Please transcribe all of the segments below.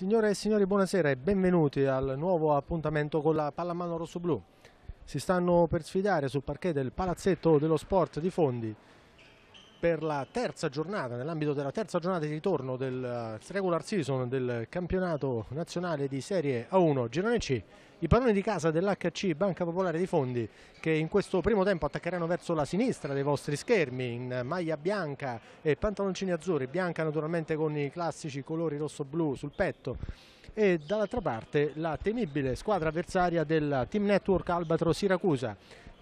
Signore e signori, buonasera e benvenuti al nuovo appuntamento con la pallamano Rosso Blu. Si stanno per sfidare sul parquet del Palazzetto dello Sport di Fondi per la terza giornata, nell'ambito della terza giornata di ritorno del eh, regular season del campionato nazionale di Serie A1 Girone C. I padroni di casa dell'HC Banca Popolare di Fondi che in questo primo tempo attaccheranno verso la sinistra dei vostri schermi in maglia bianca e pantaloncini azzurri, bianca naturalmente con i classici colori rosso-blu sul petto e dall'altra parte la temibile squadra avversaria del Team Network Albatro Siracusa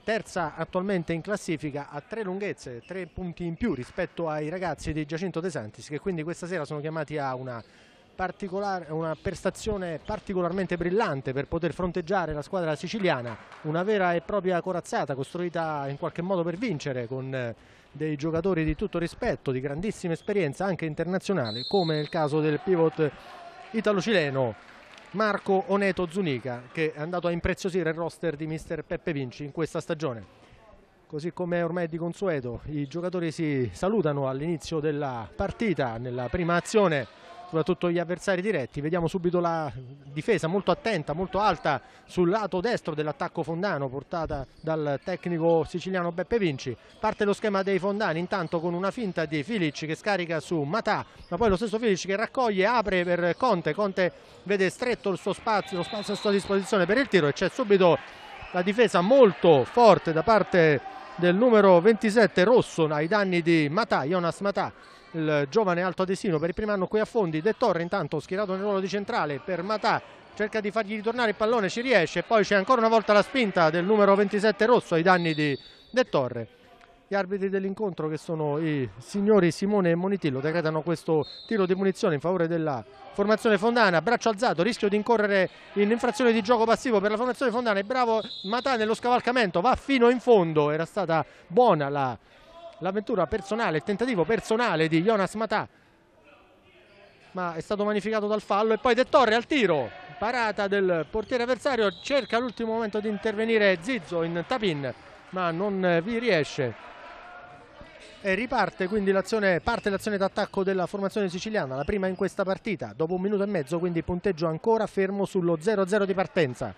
terza attualmente in classifica a tre lunghezze, tre punti in più rispetto ai ragazzi di Giacinto De Santis che quindi questa sera sono chiamati a una una prestazione particolarmente brillante per poter fronteggiare la squadra siciliana, una vera e propria corazzata costruita in qualche modo per vincere con eh, dei giocatori di tutto rispetto, di grandissima esperienza anche internazionale, come nel caso del pivot italo-cileno Marco Oneto Zunica che è andato a impreziosire il roster di mister Peppe Vinci in questa stagione. Così come ormai di consueto i giocatori si salutano all'inizio della partita nella prima azione soprattutto gli avversari diretti. Vediamo subito la difesa molto attenta, molto alta sul lato destro dell'attacco Fondano portata dal tecnico siciliano Beppe Vinci. Parte lo schema dei Fondani intanto con una finta di Filic che scarica su Matà, ma poi lo stesso Filic che raccoglie, apre per Conte. Conte vede stretto il suo spazio, lo spazio a sua disposizione per il tiro e c'è subito la difesa molto forte da parte del numero 27 Rosso ai danni di Matà, Jonas Matà il giovane altoadesino per il primo anno qui a Fondi, De Torre intanto schierato nel ruolo di centrale per Matà, cerca di fargli ritornare il pallone, ci riesce, poi c'è ancora una volta la spinta del numero 27 rosso ai danni di De Torre. Gli arbitri dell'incontro che sono i signori Simone e Monitillo decretano questo tiro di punizione in favore della formazione Fondana, braccio alzato, rischio di incorrere in infrazione di gioco passivo per la formazione Fondana e bravo Matà nello scavalcamento, va fino in fondo, era stata buona la l'avventura personale, il tentativo personale di Jonas Matà ma è stato vanificato dal fallo e poi De Torre al tiro parata del portiere avversario cerca all'ultimo momento di intervenire Zizzo in tapin ma non vi riesce e riparte quindi l'azione parte l'azione d'attacco della formazione siciliana la prima in questa partita dopo un minuto e mezzo quindi punteggio ancora fermo sullo 0-0 di partenza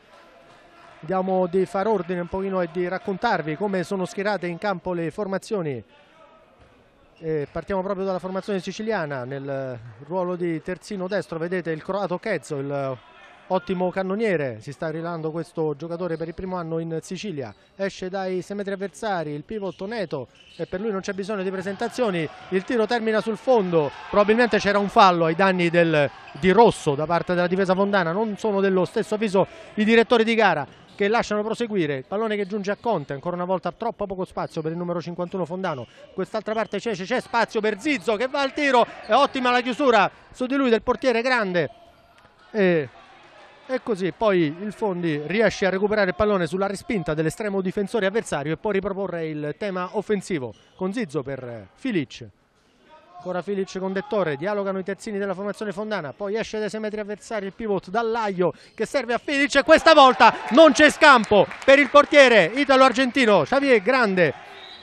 andiamo di far ordine un pochino e di raccontarvi come sono schierate in campo le formazioni. E partiamo proprio dalla formazione siciliana nel ruolo di terzino destro, vedete il croato Chezzo, il ottimo cannoniere, si sta rilando questo giocatore per il primo anno in Sicilia, esce dai 6 metri avversari, il pivot Neto e per lui non c'è bisogno di presentazioni, il tiro termina sul fondo, probabilmente c'era un fallo ai danni del, di Rosso da parte della difesa fondana, non sono dello stesso avviso i direttori di gara, che lasciano proseguire il pallone che giunge a Conte ancora una volta troppo poco spazio per il numero 51 Fondano quest'altra parte c'è, c'è spazio per Zizzo che va al tiro è ottima la chiusura su di lui del portiere grande e, e così poi il Fondi riesce a recuperare il pallone sulla respinta dell'estremo difensore avversario e poi riproporre il tema offensivo con Zizzo per Filic ancora Filic con Dettore, dialogano i terzini della formazione Fondana, poi esce dai 6 metri avversari il pivot Dallaio che serve a Filic e questa volta non c'è scampo per il portiere italo-argentino Xavier Grande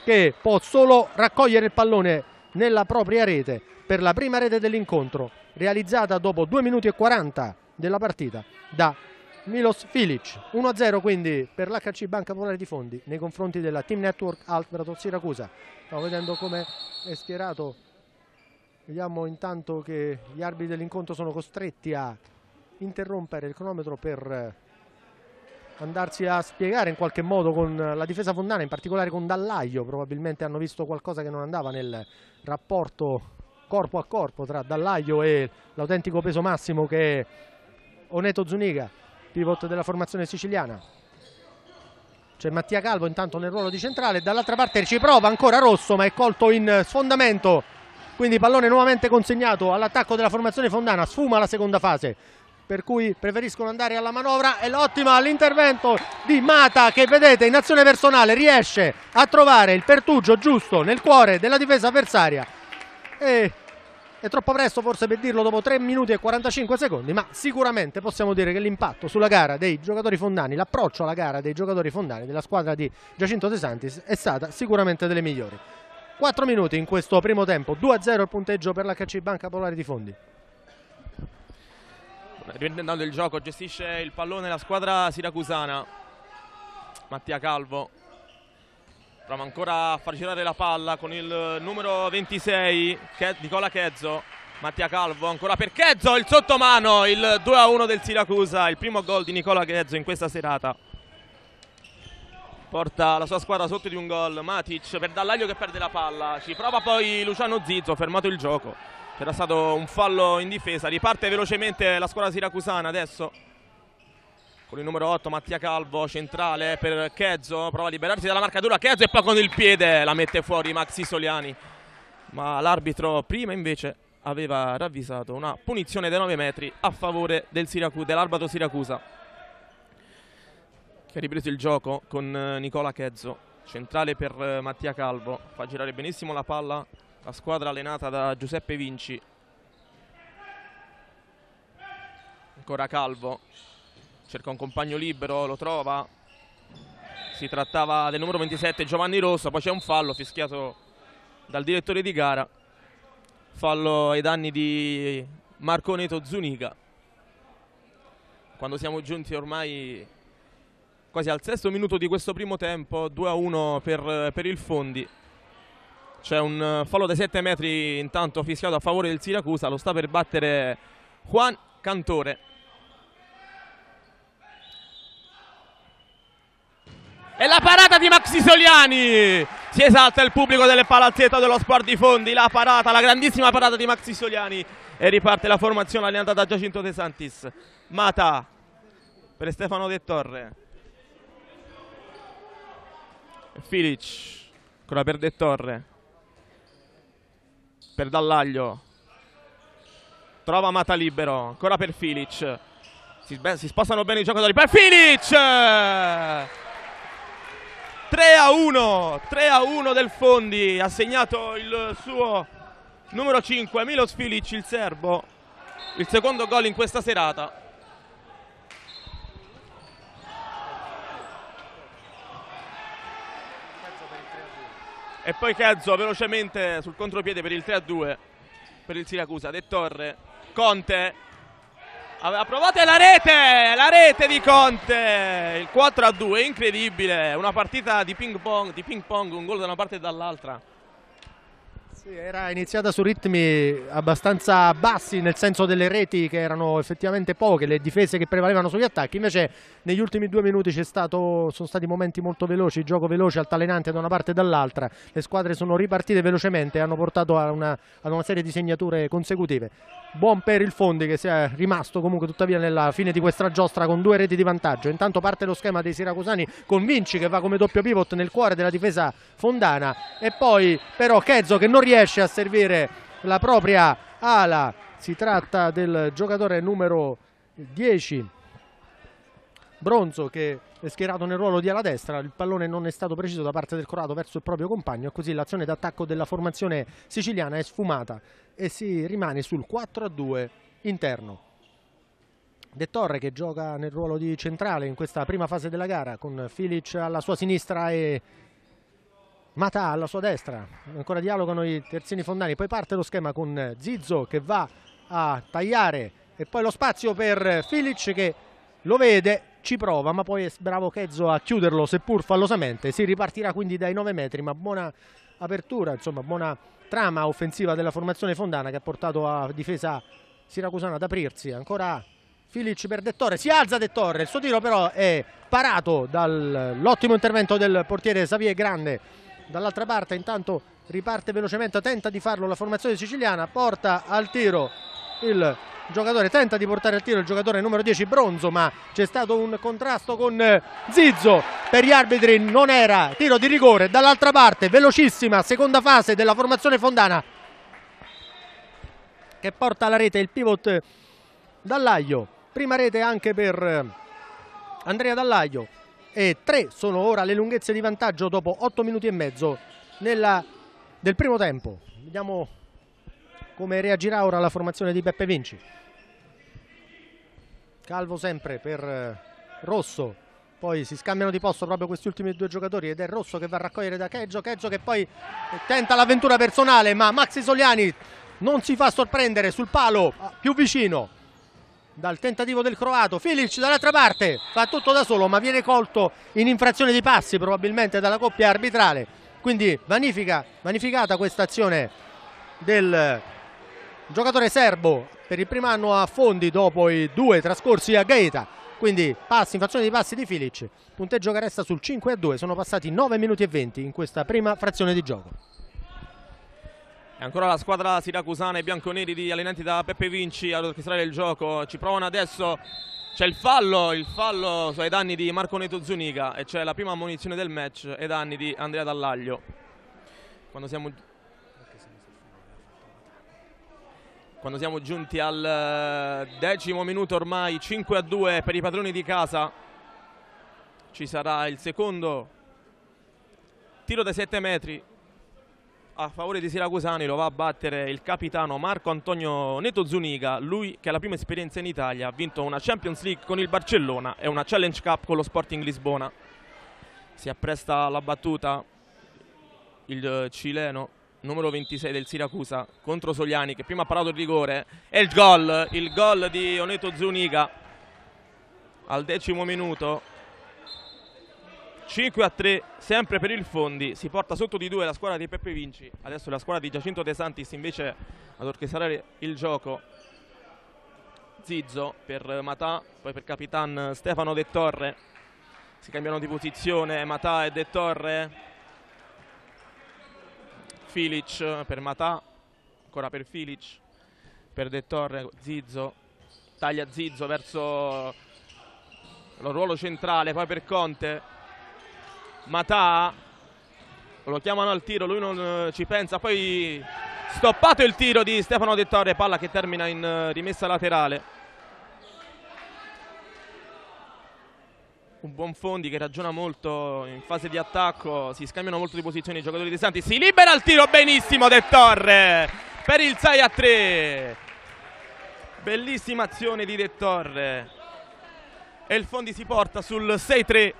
che può solo raccogliere il pallone nella propria rete per la prima rete dell'incontro realizzata dopo 2 minuti e 40 della partita da Milos Filic 1-0 quindi per l'HC Banca Popolare di Fondi nei confronti della Team Network Alfredo Siracusa stiamo vedendo come è schierato Vediamo intanto che gli arbitri dell'incontro sono costretti a interrompere il cronometro per eh, andarsi a spiegare in qualche modo con la difesa fondana, in particolare con Dallaio, probabilmente hanno visto qualcosa che non andava nel rapporto corpo a corpo tra Dallaio e l'autentico peso massimo che è Oneto Zuniga, pivot della formazione siciliana. C'è Mattia Calvo intanto nel ruolo di centrale, dall'altra parte ci prova ancora Rosso ma è colto in sfondamento quindi pallone nuovamente consegnato all'attacco della formazione Fondana, sfuma la seconda fase. Per cui preferiscono andare alla manovra e l'ottima l'intervento di Mata che vedete in azione personale riesce a trovare il pertugio giusto nel cuore della difesa avversaria. E è troppo presto forse per dirlo dopo 3 minuti e 45 secondi, ma sicuramente possiamo dire che l'impatto sulla gara dei giocatori fondani, l'approccio alla gara dei giocatori fondani della squadra di Giacinto De Santis è stata sicuramente delle migliori. 4 minuti in questo primo tempo, 2-0 il punteggio per la l'HC Banca Polare di Fondi. Riprendendo il gioco gestisce il pallone la squadra siracusana, Mattia Calvo prova ancora a far girare la palla con il numero 26 Nicola Chezzo Mattia Calvo ancora per Chezzo il sottomano il 2 a 1 del Siracusa il primo gol di Nicola Chezzo in questa serata porta la sua squadra sotto di un gol. Matic per Dallaglio che perde la palla, ci prova poi Luciano Zizzo, fermato il gioco. C'era stato un fallo in difesa, riparte velocemente la squadra siracusana adesso. Con il numero 8 Mattia Calvo, centrale per Chezzo, prova a liberarsi dalla marcatura Chezzo e poi con il piede la mette fuori Maxi Soliani. Ma l'arbitro prima invece aveva ravvisato una punizione dei 9 metri a favore del Siracu dell'arbitro Siracusa che ha ripreso il gioco con eh, Nicola Chezzo, centrale per eh, Mattia Calvo, fa girare benissimo la palla la squadra allenata da Giuseppe Vinci. Ancora Calvo, cerca un compagno libero, lo trova. Si trattava del numero 27 Giovanni Rosso, poi c'è un fallo fischiato dal direttore di gara. Fallo ai danni di Marco Neto Zuniga. Quando siamo giunti ormai quasi al sesto minuto di questo primo tempo 2-1 a per, per il Fondi c'è un fallo da 7 metri intanto fischiato a favore del Siracusa lo sta per battere Juan Cantore e la parata di Maxi Soliani si esalta il pubblico delle palazzetto dello Sport di Fondi la parata, la grandissima parata di Maxi Soliani e riparte la formazione allenata da Giacinto De Santis Mata per Stefano De Torre Filic con la per De Torre per Dallaglio trova Mata libero ancora per Filic si, si spostano bene i giocatori per Filic 3 a 1 3 a 1 del Fondi ha segnato il suo numero 5 Milos Filic il serbo il secondo gol in questa serata E poi Chezzo velocemente sul contropiede per il 3-2 per il Siracusa. De Torre, Conte. Aveva provato la rete! La rete di Conte! Il 4-2, incredibile! Una partita di ping pong, di ping pong un gol da una parte e dall'altra. Sì, era iniziata su ritmi abbastanza bassi nel senso delle reti che erano effettivamente poche, le difese che prevalevano sugli attacchi, invece negli ultimi due minuti stato, sono stati momenti molto veloci, gioco veloce, altalenante da una parte e dall'altra, le squadre sono ripartite velocemente e hanno portato a una, ad una serie di segnature consecutive. Buon per il Fondi che si è rimasto comunque tuttavia nella fine di questa giostra con due reti di vantaggio, intanto parte lo schema dei siracusani con Vinci che va come doppio pivot nel cuore della difesa fondana e poi però Chezzo che non riesce riesce a servire la propria ala, si tratta del giocatore numero 10 Bronzo che è schierato nel ruolo di ala destra, il pallone non è stato preciso da parte del Corato verso il proprio compagno e così l'azione d'attacco della formazione siciliana è sfumata e si rimane sul 4-2 a interno. De Torre che gioca nel ruolo di centrale in questa prima fase della gara con Filic alla sua sinistra e Mata alla sua destra, ancora dialogano i terzini fondani, poi parte lo schema con Zizzo che va a tagliare e poi lo spazio per Filic che lo vede, ci prova ma poi è bravo Chezzo a chiuderlo seppur fallosamente, si ripartirà quindi dai 9 metri ma buona apertura, insomma buona trama offensiva della formazione fondana che ha portato a difesa siracusana ad aprirsi, ancora Filic per Dettore, si alza Dettore, il suo tiro però è parato dall'ottimo intervento del portiere Xavier Grande dall'altra parte intanto riparte velocemente, tenta di farlo la formazione siciliana, porta al tiro il giocatore, tenta di portare al tiro il giocatore numero 10 Bronzo ma c'è stato un contrasto con Zizzo, per gli arbitri non era tiro di rigore, dall'altra parte velocissima seconda fase della formazione Fondana che porta alla rete il pivot Dallaglio, prima rete anche per Andrea Dallaglio e 3 sono ora le lunghezze di vantaggio dopo 8 minuti e mezzo nella, del primo tempo. Vediamo come reagirà ora la formazione di Beppe Vinci. Calvo sempre per eh, Rosso, poi si scambiano di posto proprio questi ultimi due giocatori ed è Rosso che va a raccogliere da Cheggio, Cheggio che poi tenta l'avventura personale ma Maxi Soliani non si fa sorprendere sul palo più vicino dal tentativo del croato, Filic dall'altra parte fa tutto da solo ma viene colto in infrazione di passi probabilmente dalla coppia arbitrale, quindi vanifica, vanificata questa azione del giocatore serbo per il primo anno a Fondi dopo i due trascorsi a Gaeta, quindi passi, infrazione di passi di Filic, punteggio che resta sul 5 a 2, sono passati 9 minuti e 20 in questa prima frazione di gioco. E ancora la squadra siracusana e bianconeri di allenati da Peppe Vinci ad orchestrare il gioco. Ci provano adesso. C'è il fallo, il fallo ai danni di Marco Neto Zuniga e c'è la prima ammonizione del match ai danni di Andrea Dallaglio. Quando siamo, Quando siamo giunti al eh, decimo minuto ormai, 5 a 2 per i padroni di casa, ci sarà il secondo tiro dai 7 metri a favore dei Siracusani lo va a battere il capitano Marco Antonio Neto Zuniga, lui che ha la prima esperienza in Italia, ha vinto una Champions League con il Barcellona e una Challenge Cup con lo Sporting Lisbona. Si appresta alla battuta il cileno numero 26 del Siracusa contro Sogliani che prima ha parato il rigore e il gol, il gol di Oneto Zuniga al decimo minuto 5 a 3 sempre per il Fondi si porta sotto di 2 la squadra di Peppe Vinci adesso la squadra di Giacinto De Santis invece ad orchestrare il gioco Zizzo per Matà poi per Capitan Stefano De Torre si cambiano di posizione Matà e De Torre Filic per Matà ancora per Filic per De Torre Zizzo taglia Zizzo verso lo ruolo centrale poi per Conte Matà lo chiamano al tiro, lui non eh, ci pensa, poi stoppato il tiro di Stefano Dettore, palla che termina in eh, rimessa laterale. Un buon Fondi che ragiona molto in fase di attacco, si scambiano molto di posizioni i giocatori di Santi, si libera il tiro benissimo De Torre per il 6 a 3. Bellissima azione di De Torre e il Fondi si porta sul 6 3.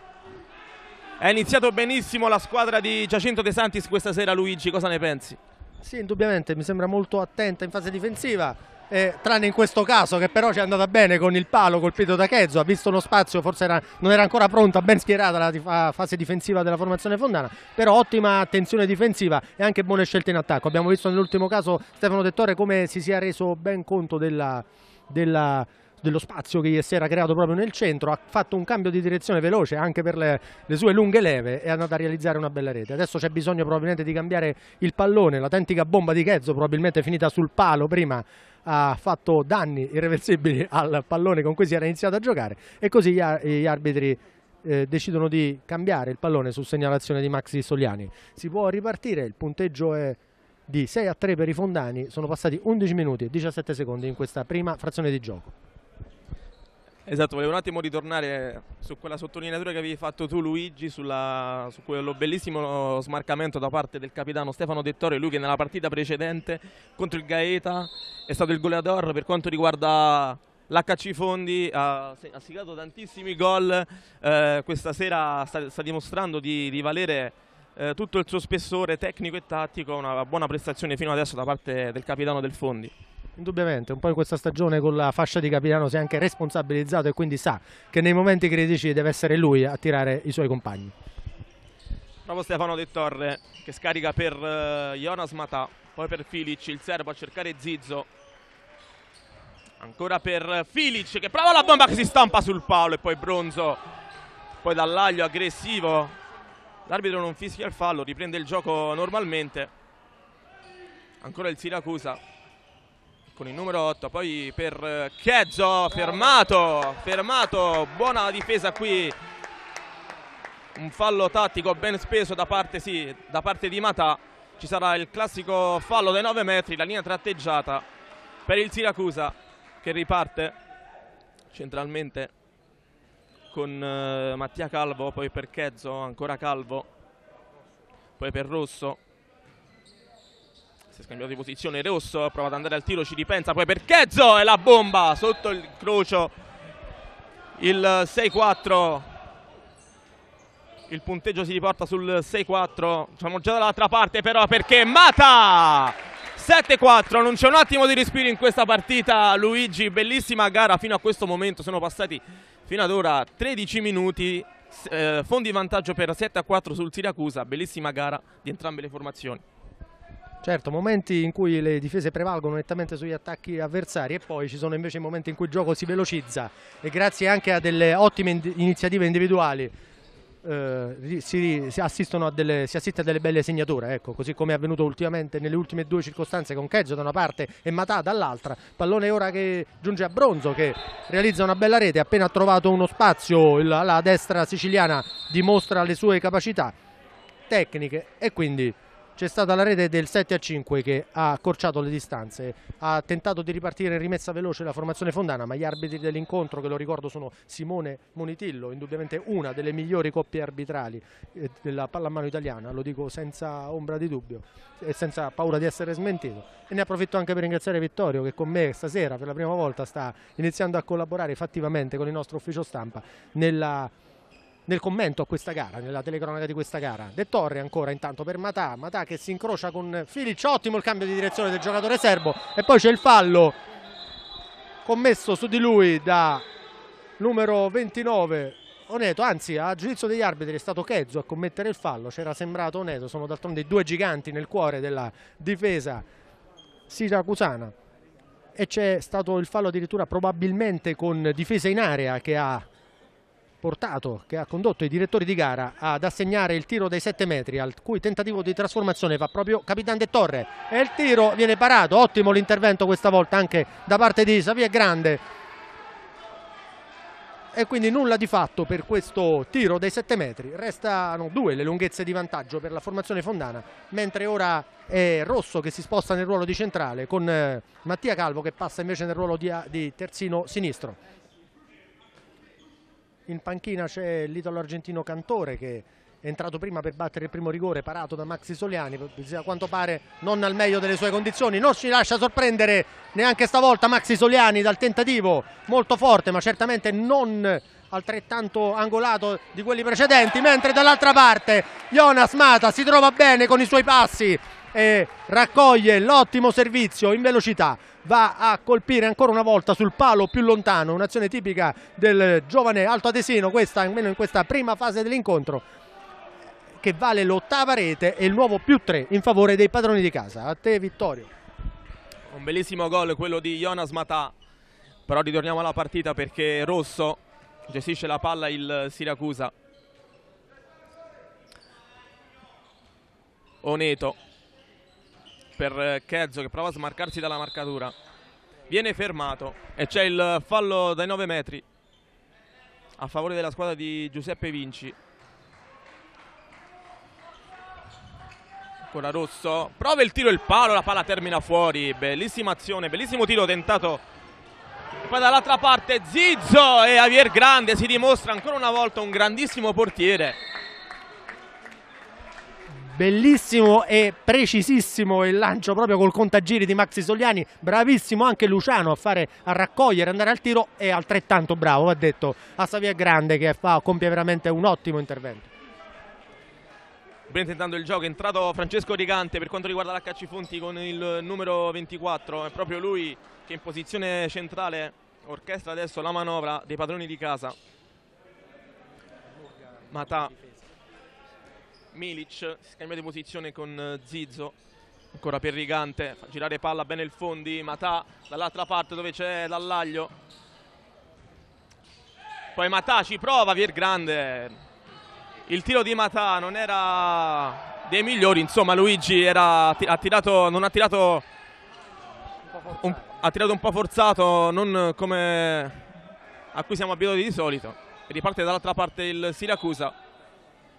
È iniziato benissimo la squadra di Giacinto De Santis questa sera, Luigi, cosa ne pensi? Sì, indubbiamente, mi sembra molto attenta in fase difensiva, eh, tranne in questo caso che però ci è andata bene con il palo colpito da Chezzo, ha visto uno spazio, forse era, non era ancora pronta, ben schierata la dif fase difensiva della formazione fondana, però ottima attenzione difensiva e anche buone scelte in attacco. Abbiamo visto nell'ultimo caso Stefano Dettore come si sia reso ben conto della, della dello spazio che si era creato proprio nel centro, ha fatto un cambio di direzione veloce anche per le, le sue lunghe leve e è andato a realizzare una bella rete. Adesso c'è bisogno probabilmente di cambiare il pallone, l'autentica bomba di Chezzo probabilmente finita sul palo prima ha fatto danni irreversibili al pallone con cui si era iniziato a giocare e così gli, gli arbitri eh, decidono di cambiare il pallone su segnalazione di Maxi Soliani. Si può ripartire, il punteggio è di 6 a 3 per i Fondani, sono passati 11 minuti e 17 secondi in questa prima frazione di gioco. Esatto, volevo un attimo ritornare su quella sottolineatura che avevi fatto tu Luigi sulla, su quello bellissimo smarcamento da parte del capitano Stefano Dettore, lui che nella partita precedente contro il Gaeta è stato il goleador per quanto riguarda l'HC Fondi, ha, ha siglato tantissimi gol, eh, questa sera sta, sta dimostrando di, di valere eh, tutto il suo spessore tecnico e tattico, una buona prestazione fino adesso da parte del capitano del Fondi. Indubbiamente, un po' in questa stagione con la fascia di capitano si è anche responsabilizzato e quindi sa che nei momenti critici deve essere lui a tirare i suoi compagni. Bravo Stefano De Torre che scarica per eh, Jonas Matà, poi per Filic, il servo a cercare Zizzo. Ancora per Filic che prova la bomba che si stampa sul palo e poi Bronzo. Poi dall'aglio aggressivo. L'arbitro non fischia il fallo, riprende il gioco normalmente. Ancora il Siracusa con il numero 8 poi per eh, Chezzo fermato fermato buona difesa qui un fallo tattico ben speso da parte, sì, da parte di Matà ci sarà il classico fallo dai 9 metri la linea tratteggiata per il Siracusa che riparte centralmente con eh, Mattia Calvo poi per Chezzo ancora Calvo poi per Rosso si è scambiato di posizione Rosso, prova ad andare al tiro, ci ripensa poi per Chezzo e la bomba sotto il crocio. Il 6-4. Il punteggio si riporta sul 6-4. Siamo già dall'altra parte però perché Mata 7-4, non c'è un attimo di respiro in questa partita Luigi, bellissima gara fino a questo momento, sono passati fino ad ora 13 minuti, eh, fondi vantaggio per 7-4 sul Siracusa, bellissima gara di entrambe le formazioni. Certo, momenti in cui le difese prevalgono nettamente sugli attacchi avversari e poi ci sono invece momenti in cui il gioco si velocizza e grazie anche a delle ottime in iniziative individuali eh, si, si, delle, si, assiste a delle belle segnature, ecco, così come è avvenuto ultimamente nelle ultime due circostanze con Cheggio da una parte e Matà dall'altra. Pallone ora che giunge a Bronzo che realizza una bella rete, appena ha trovato uno spazio la, la destra siciliana dimostra le sue capacità tecniche e quindi c'è stata la rete del 7 a 5 che ha accorciato le distanze, ha tentato di ripartire in rimessa veloce la formazione fondana ma gli arbitri dell'incontro che lo ricordo sono Simone Monitillo, indubbiamente una delle migliori coppie arbitrali eh, della pallamano italiana, lo dico senza ombra di dubbio e senza paura di essere smentito e ne approfitto anche per ringraziare Vittorio che con me stasera per la prima volta sta iniziando a collaborare fattivamente con il nostro ufficio stampa nella nel commento a questa gara, nella telecronaca di questa gara. De Torre ancora intanto per Matà, Matà che si incrocia con Filiccio, ottimo il cambio di direzione del giocatore serbo e poi c'è il fallo commesso su di lui da numero 29 Oneto, anzi a giudizio degli arbitri è stato Chezzo a commettere il fallo, c'era sembrato Oneto, sono d'altronde i due giganti nel cuore della difesa siracusana e c'è stato il fallo addirittura probabilmente con difesa in area che ha portato, che ha condotto i direttori di gara ad assegnare il tiro dei 7 metri, al cui tentativo di trasformazione va proprio Capitan De Torre. E il tiro viene parato, ottimo l'intervento questa volta anche da parte di Xavier Grande. E quindi nulla di fatto per questo tiro dei 7 metri. Restano due le lunghezze di vantaggio per la formazione fondana, mentre ora è Rosso che si sposta nel ruolo di centrale con eh, Mattia Calvo che passa invece nel ruolo di terzino sinistro in panchina c'è l'italo argentino Cantore che è entrato prima per battere il primo rigore parato da Maxi Soliani, a quanto pare non al meglio delle sue condizioni, non si lascia sorprendere neanche stavolta Maxi Soliani dal tentativo molto forte ma certamente non altrettanto angolato di quelli precedenti, mentre dall'altra parte Jonas Mata si trova bene con i suoi passi, e raccoglie l'ottimo servizio in velocità va a colpire ancora una volta sul palo più lontano, un'azione tipica del giovane Alto Adesino, questa almeno in questa prima fase dell'incontro che vale l'ottava rete e il nuovo più tre in favore dei padroni di casa. A te Vittorio. Un bellissimo gol quello di Jonas Matà, però ritorniamo alla partita perché Rosso gestisce la palla il Siracusa. Oneto per Kelso eh, che prova a smarcarsi dalla marcatura viene fermato e c'è il fallo dai 9 metri a favore della squadra di Giuseppe Vinci ancora Rosso prova il tiro e il palo la palla termina fuori bellissima azione bellissimo tiro tentato poi dall'altra parte Zizzo e Javier Grande si dimostra ancora una volta un grandissimo portiere Bellissimo e precisissimo il lancio proprio col contagiri di Maxi Sogliani, bravissimo anche Luciano a, fare, a raccogliere, andare al tiro e altrettanto bravo, va detto, a Savia Grande che fa, compie veramente un ottimo intervento. Bene il gioco, è entrato Francesco Rigante per quanto riguarda la Fonti con il numero 24, è proprio lui che in posizione centrale orchestra adesso la manovra dei padroni di casa. Matà Milic scambia di posizione con eh, Zizzo ancora per Rigante fa girare palla bene il Fondi Matà dall'altra parte dove c'è Dallaglio poi Matà ci prova Virgrande il tiro di Matà non era dei migliori insomma Luigi era, ha tirato, non ha tirato un, ha tirato un po' forzato non come a cui siamo abituati di solito riparte dall'altra parte il Siracusa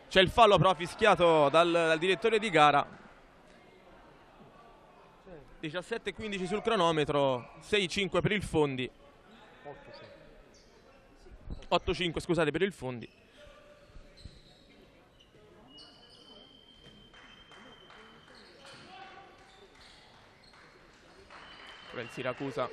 c'è il fallo però fischiato dal, dal direttore di gara. 17-15 sul cronometro, 6-5 per il Fondi. 8-5 scusate per il Fondi. Il Siracusa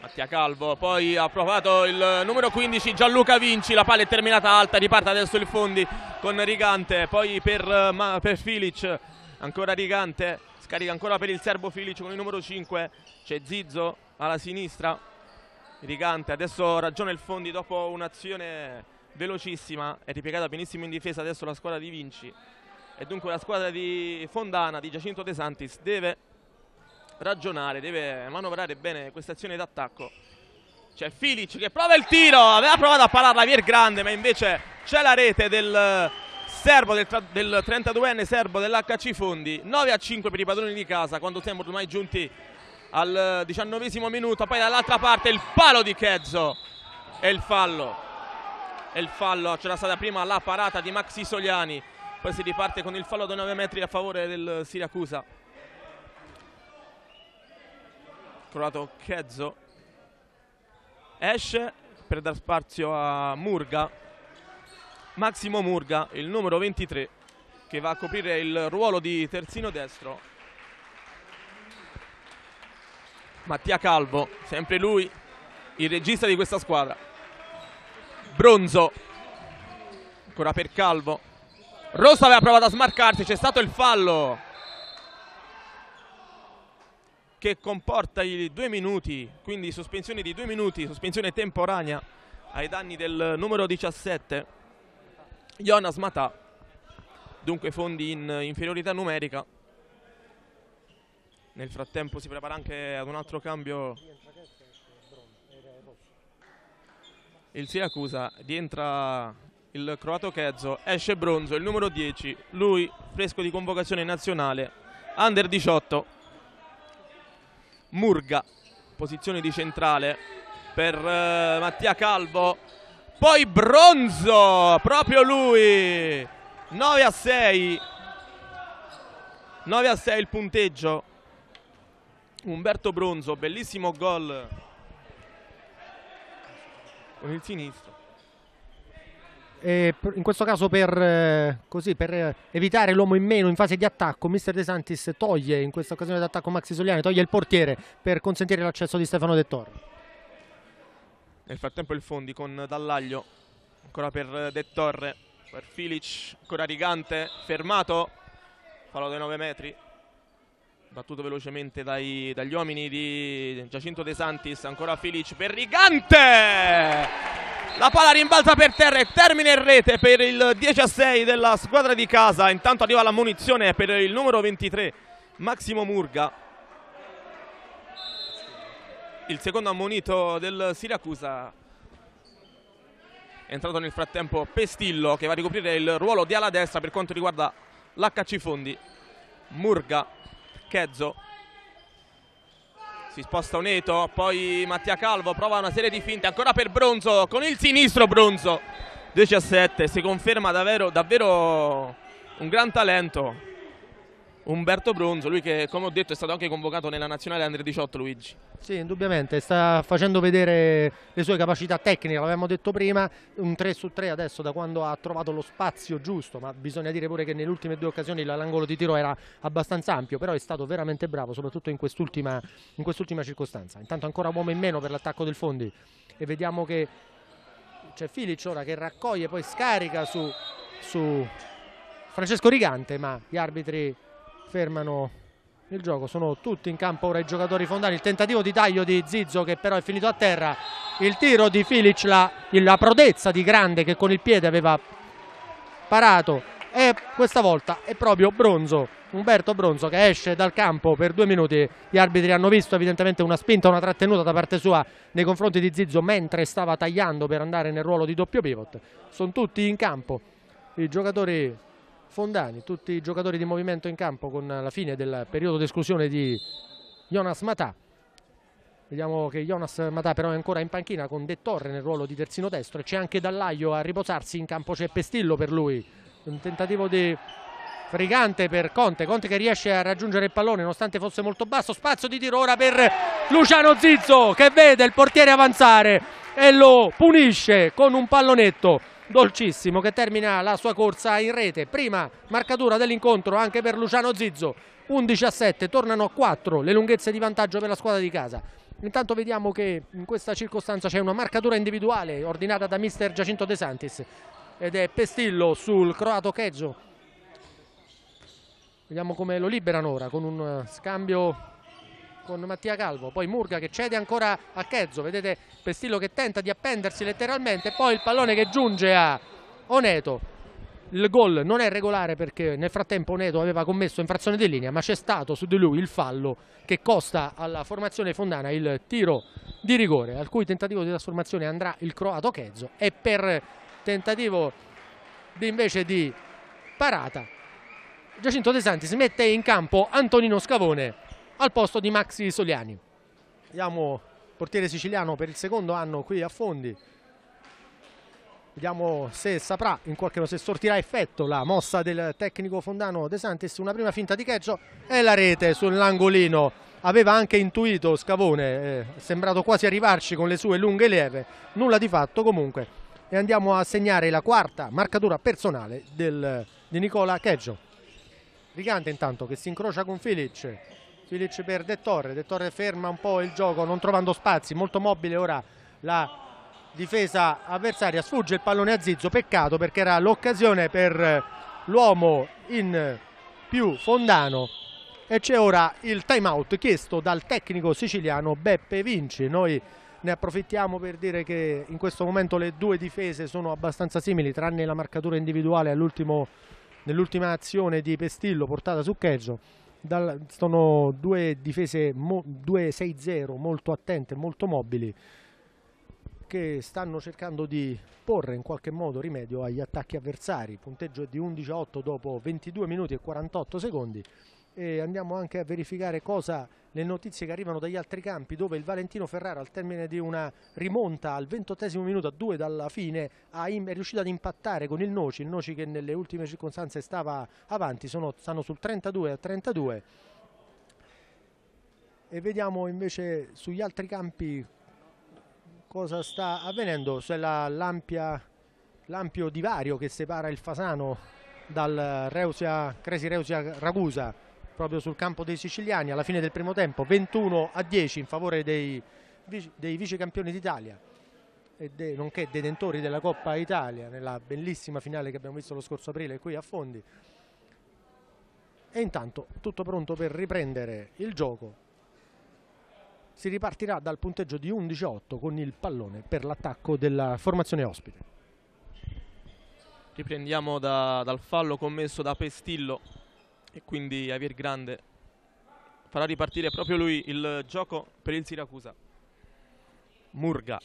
Mattia Calvo, poi ha provato il numero 15 Gianluca Vinci, la palla è terminata alta, riparte adesso il Fondi con Rigante, poi per, eh, ma, per Filic, ancora Rigante, scarica ancora per il serbo Filic con il numero 5, c'è Zizzo alla sinistra, Rigante, adesso ragiona il Fondi dopo un'azione velocissima, è ripiegata benissimo in difesa adesso la squadra di Vinci e dunque la squadra di Fondana, di Giacinto De Santis deve ragionare, deve manovrare bene questa azione d'attacco. C'è Filic che prova il tiro, aveva provato a pararla Vier Grande, ma invece c'è la rete del eh, serbo del, del 32enne serbo dell'HC Fondi. 9 a 5 per i padroni di casa quando siamo ormai giunti al diciannovesimo minuto. Poi dall'altra parte il palo di Chezzo e il fallo. E il fallo, c'era stata prima la parata di Maxi Soliani, poi si riparte con il fallo da 9 metri a favore del Siracusa. trovato Chezzo esce per dar spazio a Murga Massimo Murga il numero 23 che va a coprire il ruolo di terzino destro Mattia Calvo sempre lui il regista di questa squadra Bronzo ancora per Calvo Rosso aveva provato a smarcarsi c'è stato il fallo che comporta i due minuti, quindi sospensione di due minuti, sospensione temporanea ai danni del numero 17, Jonas Matà, dunque fondi in inferiorità numerica. Nel frattempo si prepara anche ad un altro cambio il Siracusa, rientra il croato Chezzo, esce Bronzo, il numero 10, lui fresco di convocazione nazionale, under 18. Murga, posizione di centrale per eh, Mattia Calvo. Poi Bronzo, proprio lui, 9 a 6. 9 a 6 il punteggio. Umberto Bronzo, bellissimo gol con il sinistro. Eh, in questo caso per, eh, così, per eh, evitare l'uomo in meno in fase di attacco mister De Santis toglie in questa occasione d'attacco Maxi Soliani toglie il portiere per consentire l'accesso di Stefano De Torre nel frattempo il Fondi con Dallaglio ancora per De Torre per Filic ancora Rigante fermato fallo dei 9 metri battuto velocemente dai, dagli uomini di Giacinto De Santis ancora Filic per Rigante la palla rimbalza per terra e termine in rete per il 10 a 6 della squadra di casa intanto arriva la munizione per il numero 23 Massimo Murga il secondo ammonito del Siracusa è entrato nel frattempo Pestillo che va a ricoprire il ruolo di ala destra per quanto riguarda l'HC Fondi Murga Chezzo si sposta Oneto, poi Mattia Calvo prova una serie di finte ancora per Bronzo con il sinistro Bronzo. 17, si conferma davvero, davvero un gran talento. Umberto Bronzo, lui che come ho detto è stato anche convocato nella nazionale Andre 18 Luigi. Sì, indubbiamente, sta facendo vedere le sue capacità tecniche, l'abbiamo detto prima, un 3 su 3 adesso da quando ha trovato lo spazio giusto, ma bisogna dire pure che nelle ultime due occasioni l'angolo di tiro era abbastanza ampio, però è stato veramente bravo, soprattutto in quest'ultima quest circostanza. Intanto ancora uomo in meno per l'attacco del Fondi e vediamo che c'è Filic ora che raccoglie, poi scarica su, su Francesco Rigante, ma gli arbitri fermano il gioco, sono tutti in campo ora i giocatori fondali, il tentativo di taglio di Zizzo che però è finito a terra, il tiro di Filic, la, la prodezza di Grande che con il piede aveva parato e questa volta è proprio Bronzo, Umberto Bronzo che esce dal campo per due minuti, gli arbitri hanno visto evidentemente una spinta, una trattenuta da parte sua nei confronti di Zizzo mentre stava tagliando per andare nel ruolo di doppio pivot, sono tutti in campo, i giocatori Fondani, tutti i giocatori di movimento in campo con la fine del periodo d'esclusione di Jonas Matà. Vediamo che Jonas Matà però è ancora in panchina con De Torre nel ruolo di terzino destro e c'è anche Dallaio a riposarsi, in campo c'è Pestillo per lui, un tentativo di frigante per Conte, Conte che riesce a raggiungere il pallone nonostante fosse molto basso, spazio di tiro ora per Luciano Zizzo che vede il portiere avanzare e lo punisce con un pallonetto Dolcissimo che termina la sua corsa in rete. Prima marcatura dell'incontro anche per Luciano Zizzo. 11 a 7, tornano a 4 le lunghezze di vantaggio per la squadra di casa. Intanto vediamo che in questa circostanza c'è una marcatura individuale ordinata da mister Giacinto De Santis ed è Pestillo sul croato Cheggio. Vediamo come lo liberano ora con un eh, scambio con Mattia Calvo, poi Murga che cede ancora a Chezzo, vedete Pestillo che tenta di appendersi letteralmente, poi il pallone che giunge a Oneto. Il gol non è regolare perché nel frattempo Oneto aveva commesso infrazione di linea, ma c'è stato su di lui il fallo che costa alla formazione fondana il tiro di rigore, al cui tentativo di trasformazione andrà il croato Chezzo e per tentativo di, invece di parata Giacinto De Santis mette in campo Antonino Scavone al posto di Maxi Soliani. Vediamo portiere siciliano per il secondo anno qui a Fondi. Vediamo se saprà, in qualche modo, se sortirà effetto la mossa del tecnico fondano De Santis. Una prima finta di Cheggio e la rete sull'angolino. Aveva anche intuito Scavone, è sembrato quasi arrivarci con le sue lunghe leve. Nulla di fatto comunque. E andiamo a segnare la quarta marcatura personale del, di Nicola Cheggio. Rigante intanto che si incrocia con Filic Filic per De Torre, De Torre ferma un po' il gioco non trovando spazi, molto mobile ora la difesa avversaria, sfugge il pallone a Zizzo, peccato perché era l'occasione per l'uomo in più Fondano e c'è ora il time out chiesto dal tecnico siciliano Beppe Vinci, noi ne approfittiamo per dire che in questo momento le due difese sono abbastanza simili tranne la marcatura individuale nell'ultima azione di Pestillo portata su Cheggio dal, sono due difese, mo, due 6-0 molto attente, molto mobili, che stanno cercando di porre in qualche modo rimedio agli attacchi avversari. Punteggio di 11-8 dopo 22 minuti e 48 secondi e andiamo anche a verificare cosa le notizie che arrivano dagli altri campi dove il Valentino Ferrara al termine di una rimonta al ventottesimo minuto a due dalla fine è riuscito ad impattare con il Noci, il Noci che nelle ultime circostanze stava avanti, sono, stanno sul 32 a 32 e vediamo invece sugli altri campi cosa sta avvenendo, c'è l'ampio divario che separa il Fasano dal Reusia, Cresi Reusia Ragusa proprio sul campo dei siciliani alla fine del primo tempo 21 a 10 in favore dei, dei vice campioni d'Italia de, nonché detentori della Coppa Italia nella bellissima finale che abbiamo visto lo scorso aprile qui a Fondi e intanto tutto pronto per riprendere il gioco si ripartirà dal punteggio di 11-8 a con il pallone per l'attacco della formazione ospite. Riprendiamo da, dal fallo commesso da Pestillo e quindi Javier Grande farà ripartire proprio lui il gioco per il Siracusa. Murga.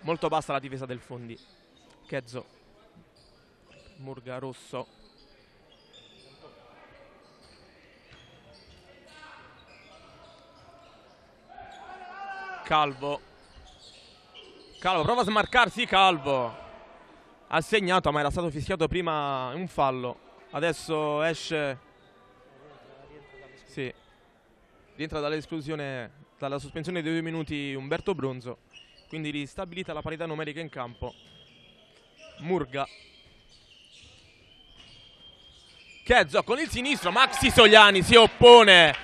Molto bassa la difesa del Fondi. Chezzo. Murga rosso. Calvo. Calvo, prova a smarcarsi Calvo ha segnato ma era stato fischiato prima un fallo adesso esce sì, rientra dall'esclusione dalla sospensione dei due minuti Umberto Bronzo quindi ristabilita la parità numerica in campo Murga Chezzo con il sinistro Maxi Sogliani si oppone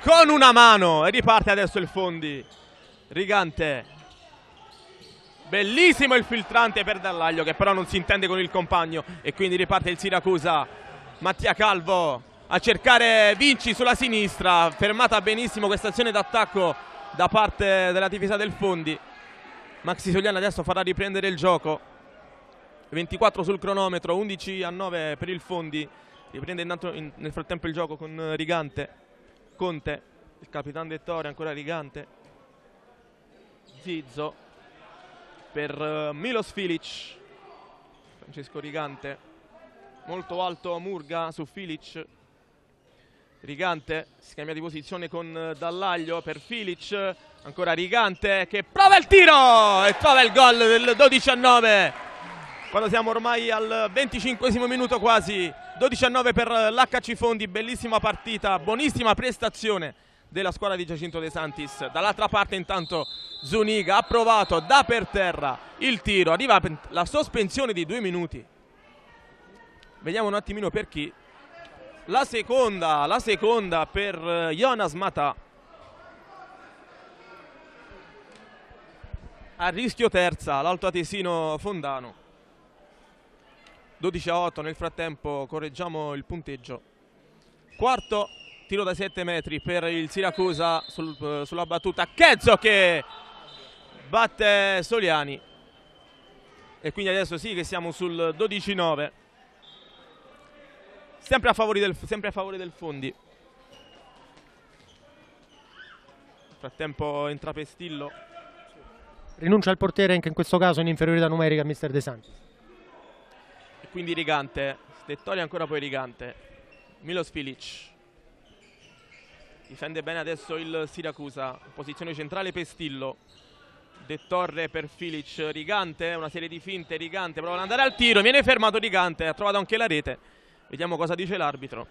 con una mano e riparte adesso il Fondi Rigante Bellissimo il filtrante per Dallaglio che però non si intende con il compagno e quindi riparte il Siracusa. Mattia Calvo a cercare Vinci sulla sinistra, fermata benissimo questa azione d'attacco da parte della difesa del Fondi. Maxi Soliana adesso farà riprendere il gioco. 24 sul cronometro, 11 a 9 per il Fondi. Riprende intanto in, nel frattempo il gioco con Rigante. Conte, il capitano del ancora Rigante. Zizzo per eh, Milos Filic Francesco Rigante molto alto Murga su Filic Rigante si cambia di posizione con eh, Dallaglio per Filic ancora Rigante che prova il tiro e trova il gol del 12 19 quando siamo ormai al 25 minuto quasi 12 19 per eh, l'HC Fondi bellissima partita buonissima prestazione della squadra di Giacinto De Santis dall'altra parte intanto Zuniga ha provato, da per terra il tiro, arriva la sospensione di due minuti. Vediamo un attimino per chi. La seconda, la seconda per eh, Jonas Matà. A rischio terza, l'alto atesino Fondano. 12 a 8, nel frattempo correggiamo il punteggio. Quarto tiro da 7 metri per il Siracusa sul, eh, sulla battuta Chezzo che batte Soliani e quindi adesso sì che siamo sul 12-9 sempre, sempre a favore del Fondi nel frattempo entra Pestillo rinuncia al portiere anche in questo caso in inferiorità numerica mister De Santis e quindi Rigante Stettori ancora poi Rigante Milos Filic difende bene adesso il Siracusa posizione centrale Pestillo De Torre per Filic, Rigante, una serie di finte, Rigante prova ad andare al tiro, viene fermato Rigante, ha trovato anche la rete, vediamo cosa dice l'arbitro.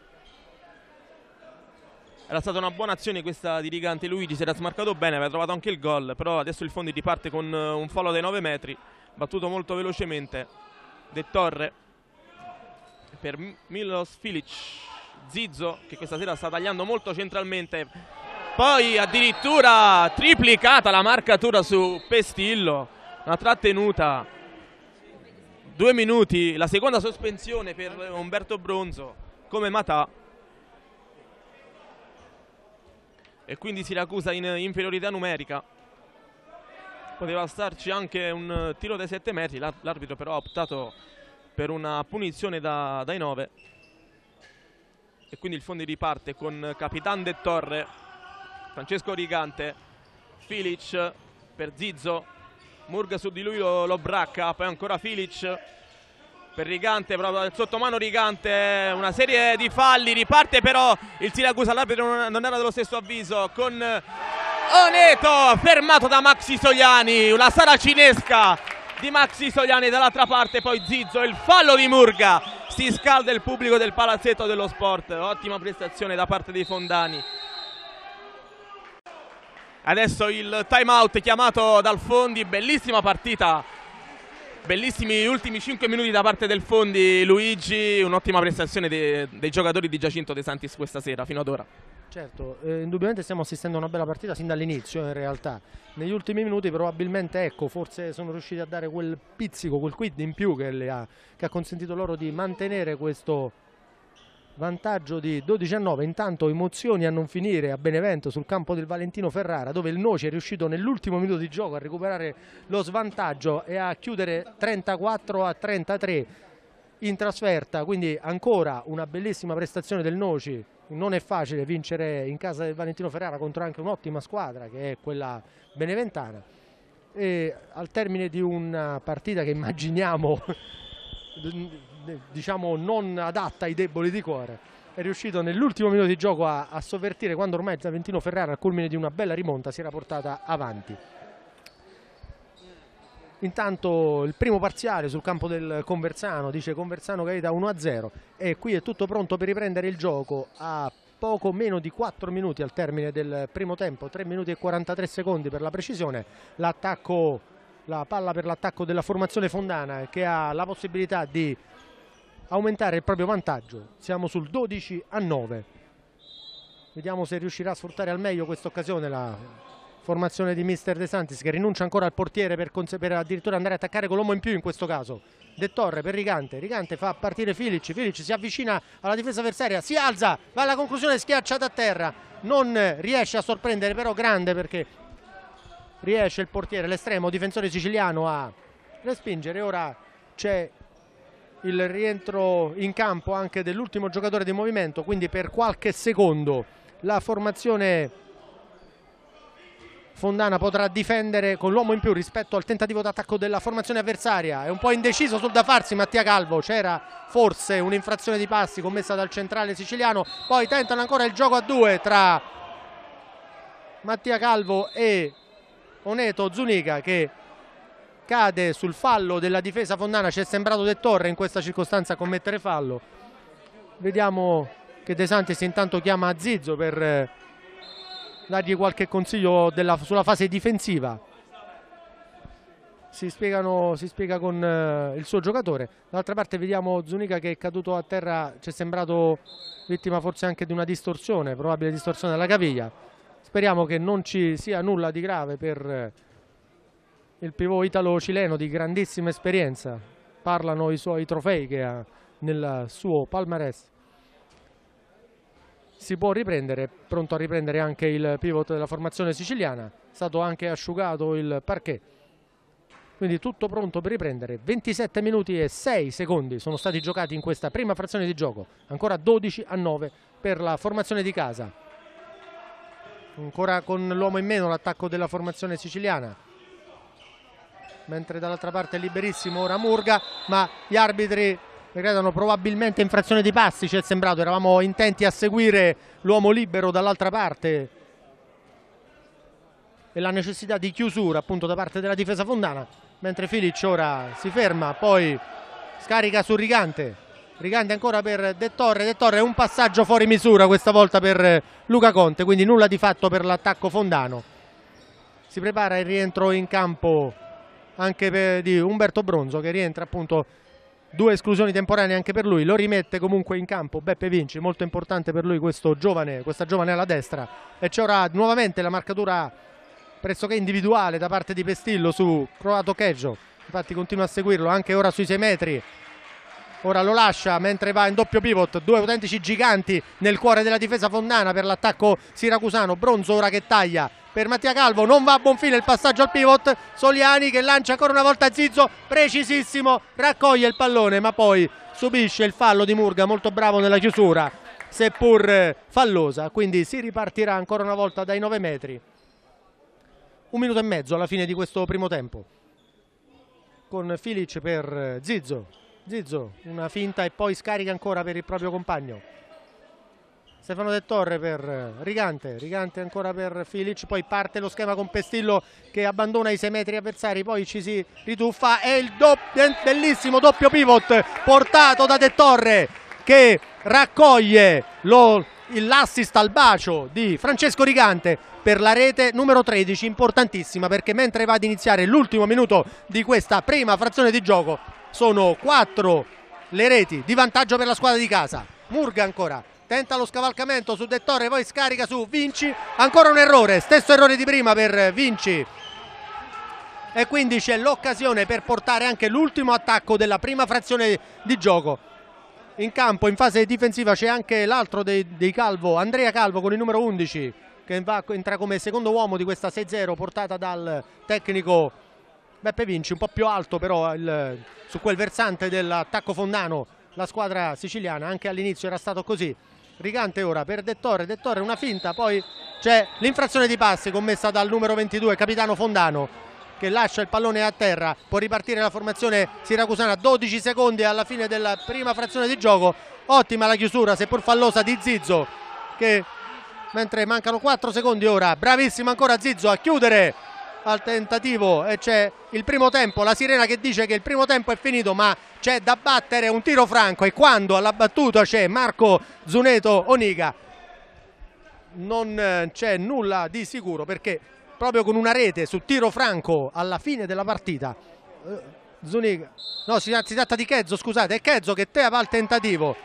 Era stata una buona azione questa di Rigante Luigi, si era smarcato bene, aveva trovato anche il gol, però adesso il Fondi riparte con eh, un fallo dai 9 metri, battuto molto velocemente. De Torre per Milos Filic, Zizzo che questa sera sta tagliando molto centralmente poi addirittura triplicata la marcatura su Pestillo, una trattenuta, due minuti, la seconda sospensione per Umberto Bronzo come Matà. E quindi Siracusa in inferiorità numerica. Poteva starci anche un tiro dai 7 metri, l'arbitro però ha optato per una punizione da, dai 9 e quindi il fondi riparte con Capitan De Torre Francesco Rigante, Filic per Zizzo, Murga su di lui lo, lo bracca, poi ancora Filic per Rigante, proprio dal sottomano Rigante, una serie di falli, riparte però il Siracusa, l'arbitro non era dello stesso avviso, con Oneto fermato da Maxi Sogliani, una sala cinesca di Maxi Sogliani, dall'altra parte poi Zizzo, il fallo di Murga, si scalda il pubblico del palazzetto dello sport, ottima prestazione da parte dei Fondani. Adesso il time out chiamato dal Fondi, bellissima partita. Bellissimi ultimi 5 minuti da parte del Fondi, Luigi, un'ottima prestazione dei, dei giocatori di Giacinto De Santis questa sera fino ad ora. Certo, eh, indubbiamente stiamo assistendo a una bella partita sin dall'inizio in realtà. Negli ultimi minuti probabilmente, ecco, forse sono riusciti a dare quel pizzico, quel quid in più che, ha, che ha consentito loro di mantenere questo vantaggio di 12 a 9, intanto emozioni a non finire a Benevento sul campo del Valentino Ferrara dove il Noce è riuscito nell'ultimo minuto di gioco a recuperare lo svantaggio e a chiudere 34 a 33 in trasferta, quindi ancora una bellissima prestazione del Noci, non è facile vincere in casa del Valentino Ferrara contro anche un'ottima squadra che è quella beneventana e al termine di una partita che immaginiamo diciamo, non adatta ai deboli di cuore è riuscito nell'ultimo minuto di gioco a, a, sovvertire quando ormai Zaventino Ferrara al culmine di una bella rimonta si era portata avanti intanto il primo parziale sul campo del Conversano dice Conversano Gaeta 1-0 e qui è tutto pronto per riprendere il gioco a poco meno di 4 minuti al termine del primo tempo 3 minuti e 43 secondi per la precisione l'attacco la palla per l'attacco della formazione fondana che ha la possibilità di aumentare il proprio vantaggio. Siamo sul 12 a 9. Vediamo se riuscirà a sfruttare al meglio questa occasione la formazione di mister De Santis che rinuncia ancora al portiere per, per addirittura andare a attaccare con l'uomo in più in questo caso. De Torre per Rigante, Rigante fa partire Filic, Filic si avvicina alla difesa avversaria, si alza, va alla conclusione schiacciata a terra, non riesce a sorprendere però grande perché riesce il portiere, l'estremo difensore siciliano a respingere, ora c'è il rientro in campo anche dell'ultimo giocatore di movimento, quindi per qualche secondo la formazione Fondana potrà difendere con l'uomo in più rispetto al tentativo d'attacco della formazione avversaria. È un po' indeciso sul da farsi Mattia Calvo, c'era forse un'infrazione di passi commessa dal centrale siciliano, poi tentano ancora il gioco a due tra Mattia Calvo e Oneto Zuniga che cade sul fallo della difesa Fondana, ci è sembrato De Torre in questa circostanza commettere fallo. Vediamo che De Santis intanto chiama Zizzo per eh, dargli qualche consiglio della, sulla fase difensiva. Si, spiegano, si spiega con eh, il suo giocatore. D'altra parte vediamo Zunica che è caduto a terra, ci è sembrato vittima forse anche di una distorsione, probabile distorsione della caviglia. Speriamo che non ci sia nulla di grave per... Eh, il pivot italo-cileno di grandissima esperienza, parlano i suoi trofei che ha nel suo palmarès. Si può riprendere, pronto a riprendere anche il pivot della formazione siciliana, è stato anche asciugato il parquet. Quindi tutto pronto per riprendere, 27 minuti e 6 secondi sono stati giocati in questa prima frazione di gioco, ancora 12 a 9 per la formazione di casa. Ancora con l'uomo in meno l'attacco della formazione siciliana, mentre dall'altra parte è liberissimo ora Murga, ma gli arbitri credono probabilmente infrazione di passi, ci è sembrato, eravamo intenti a seguire l'uomo libero dall'altra parte e la necessità di chiusura appunto da parte della difesa fondana, mentre Filic ora si ferma, poi scarica su Rigante. Rigante ancora per De Torre, De Torre è un passaggio fuori misura questa volta per Luca Conte, quindi nulla di fatto per l'attacco fondano. Si prepara il rientro in campo anche per, di Umberto Bronzo che rientra appunto due esclusioni temporanee anche per lui, lo rimette comunque in campo Beppe Vinci, molto importante per lui giovane, questa giovane alla destra e c'è ora nuovamente la marcatura pressoché individuale da parte di Pestillo su Croato Cheggio, infatti continua a seguirlo anche ora sui 6 metri ora lo lascia mentre va in doppio pivot, due autentici giganti nel cuore della difesa fondana per l'attacco siracusano, Bronzo ora che taglia per Mattia Calvo, non va a buon fine il passaggio al pivot, Soliani che lancia ancora una volta Zizzo, precisissimo, raccoglie il pallone ma poi subisce il fallo di Murga, molto bravo nella chiusura, seppur eh, fallosa, quindi si ripartirà ancora una volta dai 9 metri. Un minuto e mezzo alla fine di questo primo tempo con Filic per eh, Zizzo Zizzo, una finta e poi scarica ancora per il proprio compagno. Stefano De Torre per Rigante, Rigante ancora per Filic, poi parte lo schema con Pestillo che abbandona i 6 metri avversari, poi ci si rituffa e il doppio, bellissimo doppio pivot portato da De Torre che raccoglie l'assist al bacio di Francesco Rigante per la rete numero 13, importantissima perché mentre va ad iniziare l'ultimo minuto di questa prima frazione di gioco sono 4 le reti di vantaggio per la squadra di casa. Murga ancora, tenta lo scavalcamento su Dettore, poi scarica su Vinci. Ancora un errore, stesso errore di prima per Vinci. E quindi c'è l'occasione per portare anche l'ultimo attacco della prima frazione di gioco. In campo, in fase difensiva, c'è anche l'altro dei, dei Calvo, Andrea Calvo con il numero 11 che entra come secondo uomo di questa 6-0 portata dal tecnico Beppe Vinci un po' più alto però il, su quel versante dell'attacco fondano la squadra siciliana anche all'inizio era stato così Rigante ora per Dettore, Dettore una finta poi c'è l'infrazione di passi commessa dal numero 22 capitano Fondano che lascia il pallone a terra può ripartire la formazione siracusana 12 secondi alla fine della prima frazione di gioco ottima la chiusura seppur fallosa di Zizzo che mentre mancano 4 secondi ora bravissimo ancora Zizzo a chiudere al tentativo e c'è il primo tempo, la sirena che dice che il primo tempo è finito ma c'è da battere un tiro franco e quando alla battuta c'è Marco Zuneto Oniga non eh, c'è nulla di sicuro perché proprio con una rete su tiro franco alla fine della partita eh, Zuniga, no si, tratta di Chezzo scusate, è Chezzo che te va al tentativo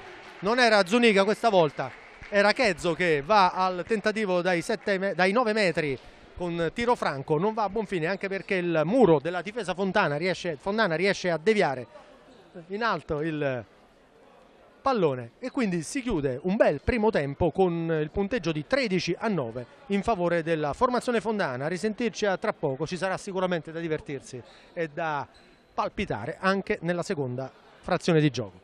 non era Zuniga questa volta era Chezzo che va al tentativo dai, 7, dai metri con tiro franco non va a buon fine anche perché il muro della difesa Fontana riesce, Fontana riesce a deviare in alto il pallone e quindi si chiude un bel primo tempo con il punteggio di 13 a 9 in favore della formazione Fondana, A risentirci a tra poco, ci sarà sicuramente da divertirsi e da palpitare anche nella seconda frazione di gioco.